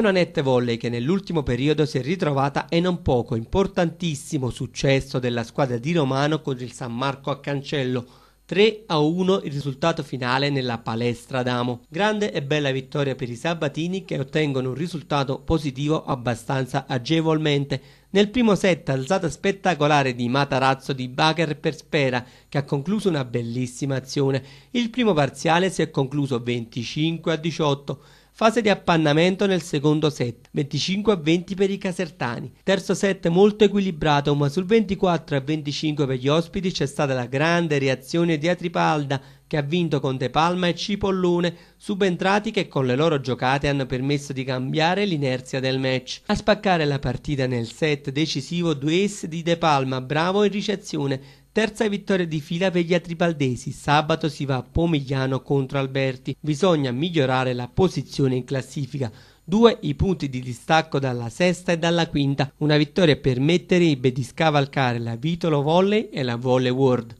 una Nette Volley che nell'ultimo periodo si è ritrovata e non poco importantissimo successo della squadra di Romano con il San Marco a Cancello. 3 a 1 il risultato finale nella palestra d'amo. Grande e bella vittoria per i Sabatini che ottengono un risultato positivo abbastanza agevolmente. Nel primo set alzata spettacolare di Matarazzo di Bacher per Spera che ha concluso una bellissima azione. Il primo parziale si è concluso 25 a 18. Fase di appannamento nel secondo set, 25 a 20 per i casertani. Terzo set molto equilibrato, ma sul 24 a 25 per gli ospiti c'è stata la grande reazione di Atripalda che ha vinto con De Palma e Cipollone, subentrati che con le loro giocate hanno permesso di cambiare l'inerzia del match. A spaccare la partita nel set decisivo due S di De Palma, bravo in ricezione, Terza vittoria di fila per gli atripaldesi. Sabato si va a Pomigliano contro Alberti. Bisogna migliorare la posizione in classifica. Due i punti di distacco dalla sesta e dalla quinta. Una vittoria permetterebbe di scavalcare la Vitolo Volley e la Volley World.